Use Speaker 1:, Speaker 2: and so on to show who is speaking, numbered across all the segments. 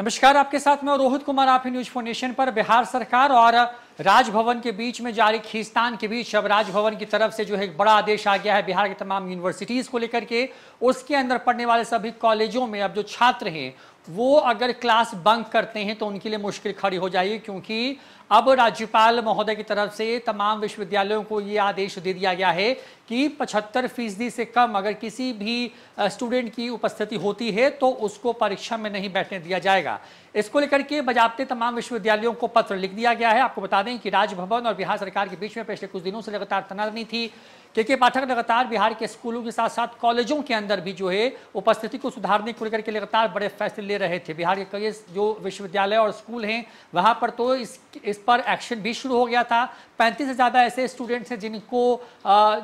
Speaker 1: नमस्कार आपके साथ मैं रोहित कुमार आप न्यूज फोनेशन पर बिहार सरकार और राजभवन के बीच में जारी खींचतान के बीच अब राजभवन की तरफ से जो है एक बड़ा आदेश आ गया है बिहार के तमाम यूनिवर्सिटीज को लेकर के उसके अंदर पढ़ने वाले सभी कॉलेजों में अब जो छात्र हैं वो अगर क्लास बंक करते हैं तो उनके लिए मुश्किल खड़ी हो जाएगी क्योंकि अब राज्यपाल महोदय की तरफ से तमाम विश्वविद्यालयों को ये आदेश दे दिया गया है कि पचहत्तर फीसदी से कम अगर किसी भी स्टूडेंट की उपस्थिति होती है तो उसको परीक्षा में नहीं बैठने दिया जाएगा इसको लेकर के बजाबते तमाम विश्वविद्यालयों को पत्र लिख दिया गया है आपको बता दें कि राजभवन और बिहार सरकार के बीच में पिछले कुछ दिनों से लगातार तनावनी थी के के पाठक लगातार बिहार के स्कूलों के साथ साथ कॉलेजों के अंदर भी जो है उपस्थिति को सुधारने को लेकर के लगातार बड़े फैसले ले रहे थे बिहार के कई जो विश्वविद्यालय और स्कूल हैं वहाँ पर तो इस इस पर एक्शन भी शुरू हो गया था पैंतीस से ज़्यादा ऐसे स्टूडेंट्स हैं जिनको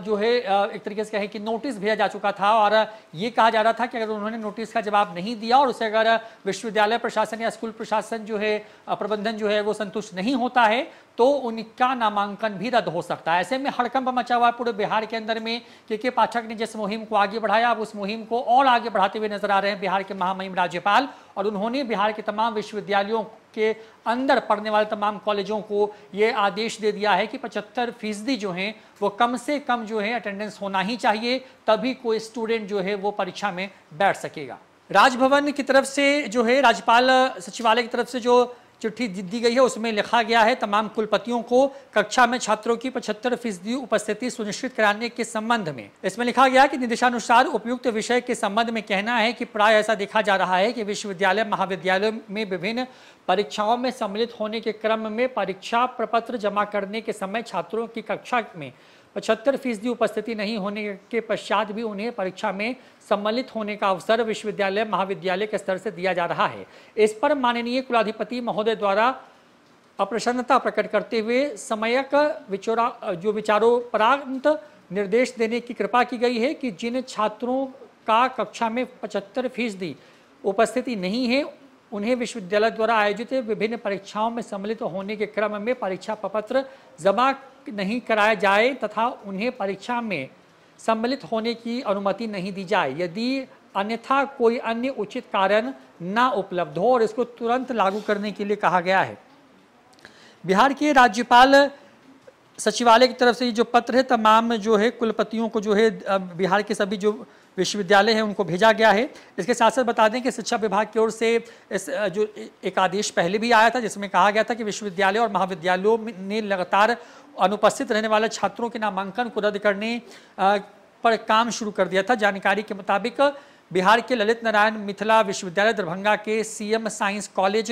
Speaker 1: जो है एक तरीके से कहें कि नोटिस भेजा जा चुका था और ये कहा जा रहा था कि अगर उन्होंने नोटिस का जवाब नहीं दिया और उसे अगर विश्वविद्यालय प्रशासन या स्कूल प्रशासन जो है प्रबंधन जो है वो संतुष्ट नहीं होता है तो उनका नामांकन भी रद्द हो सकता है ऐसे में हड़कंप मचा हुआ है पूरे बिहार के अंदर में के के पाठक ने जिस मुहिम को आगे बढ़ाया अब उस मुहिम को और आगे बढ़ाते हुए नजर आ रहे हैं बिहार के महामहिम राज्यपाल और उन्होंने बिहार के तमाम विश्वविद्यालयों के अंदर पढ़ने वाले तमाम कॉलेजों को ये आदेश दे दिया है कि पचहत्तर फीसदी जो है वो कम से कम जो है अटेंडेंस होना ही चाहिए तभी कोई स्टूडेंट जो है वो परीक्षा में बैठ सकेगा राजभवन की तरफ से जो है राज्यपाल सचिवालय की तरफ से जो चिट्ठी दी गई है उसमें लिखा गया है तमाम कुलपतियों को कक्षा में छात्रों की पचहत्तर फीसदी उपस्थिति सुनिश्चित कराने के संबंध में इसमें लिखा गया कि निदेशानुसार उपयुक्त विषय के संबंध में कहना है कि प्राय ऐसा देखा जा रहा है कि विश्वविद्यालय महाविद्यालय में विभिन्न परीक्षाओं में सम्मिलित होने के क्रम में परीक्षा प्रपत्र जमा करने के समय छात्रों की कक्षा में पचहत्तर फीसदी उपस्थिति नहीं होने के पश्चात भी उन्हें परीक्षा में सम्मिलित होने का अवसर विश्वविद्यालय महाविद्यालय के स्तर से दिया जा रहा है इस पर माननीय कुलाधिपति महोदय द्वारा अप्रसन्नता प्रकट करते हुए समयक विचोरा जो विचारोपरांत निर्देश देने की कृपा की गई है कि जिन छात्रों का कक्षा में पचहत्तर फीसदी उपस्थिति नहीं है उन्हें विश्वविद्यालय द्वारा आयोजित विभिन्न परीक्षाओं में सम्मिलित होने के क्रम में परीक्षा प्रपत्र जमा नहीं कराया जाए तथा उन्हें परीक्षा में सम्मिलित होने की अनुमति नहीं दी जाए यदि अन्यथा कोई अन्य उचित कारण ना उपलब्ध हो और इसको तुरंत लागू करने के लिए कहा गया है बिहार के राज्यपाल सचिवालय की तरफ से ये जो पत्र है तमाम जो है कुलपतियों को जो है बिहार के सभी जो विश्वविद्यालय हैं उनको भेजा गया है इसके साथ साथ बता दें कि शिक्षा विभाग की ओर से इस जो एक आदेश पहले भी आया था जिसमें कहा गया था कि विश्वविद्यालय और महाविद्यालयों ने लगातार अनुपस्थित रहने वाले छात्रों के नामांकन को रद्द करने पर काम शुरू कर दिया था जानकारी के मुताबिक बिहार के ललित नारायण मिथिला विश्वविद्यालय दरभंगा के सीएम साइंस कॉलेज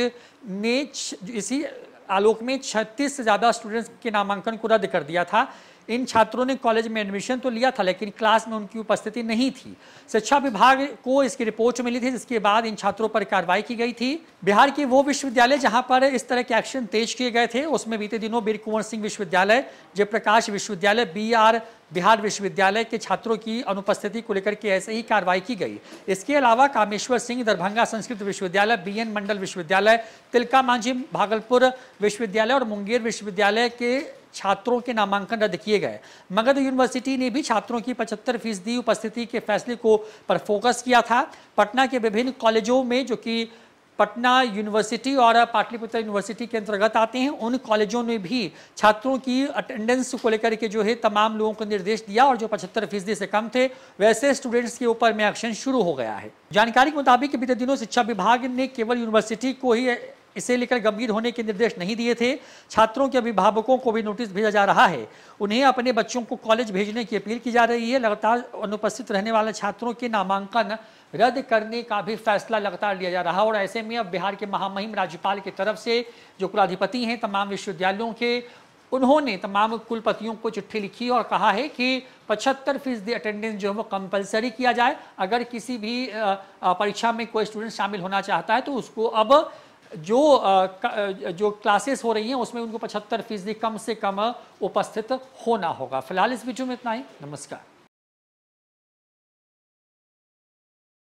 Speaker 1: ने इसी आलोक में 36 से ज़्यादा स्टूडेंट्स के नामांकन को रद्द कर दिया था इन छात्रों ने कॉलेज में एडमिशन तो लिया था लेकिन क्लास में उनकी उपस्थिति नहीं थी शिक्षा विभाग को इसकी रिपोर्ट मिली थी जिसके बाद इन छात्रों पर कार्रवाई की गई थी बिहार के वो विश्वविद्यालय जहां पर इस तरह के एक्शन तेज किए गए थे उसमें बीते दिनों बीर कुंवर सिंह विश्वविद्यालय जयप्रकाश विश्वविद्यालय बी आर बिहार विश्वविद्यालय के छात्रों की अनुपस्थिति को लेकर के ऐसे ही कार्रवाई की गई इसके अलावा कामेश्वर सिंह दरभंगा संस्कृत विश्वविद्यालय बीएन मंडल विश्वविद्यालय तिलका मांझी भागलपुर विश्वविद्यालय और मुंगेर विश्वविद्यालय के छात्रों के नामांकन रद्द किए गए मगध यूनिवर्सिटी ने भी छात्रों की पचहत्तर फीसदी उपस्थिति के फैसले को पर फोकस किया था पटना के विभिन्न कॉलेजों में जो कि पटना यूनिवर्सिटी और पाटलिपुत्र यूनिवर्सिटी के अंतर्गत आते हैं उन कॉलेजों में भी छात्रों की अटेंडेंस को लेकर के जो है तमाम लोगों को निर्देश दिया और जो पचहत्तर फीसदी से कम थे वैसे स्टूडेंट्स के ऊपर में एक्शन शुरू हो गया है जानकारी के मुताबिक बीते दिनों शिक्षा विभाग ने केवल यूनिवर्सिटी को ही इसे लेकर गंभीर होने के निर्देश नहीं दिए थे छात्रों के अभिभावकों को भी नोटिस भेजा जा रहा है उन्हें अपने बच्चों को कॉलेज भेजने की अपील की जा रही है लगातार अनुपस्थित रहने वाले छात्रों के नामांकन रद्द करने का भी फैसला लगातार लिया जा रहा और ऐसे में अब बिहार के महामहिम राज्यपाल की तरफ से जो कुलाधिपति हैं तमाम विश्वविद्यालयों के उन्होंने तमाम कुलपतियों को चिट्ठी लिखी और कहा है कि पचहत्तर फीसदी अटेंडेंस जो है वो कंपलसरी किया जाए अगर किसी भी परीक्षा में कोई स्टूडेंट शामिल होना चाहता है तो उसको अब जो जो क्लासेस हो रही हैं उसमें उनको पचहत्तर फीसदी कम से कम उपस्थित होना होगा फिलहाल इस वीडियो में इतना ही नमस्कार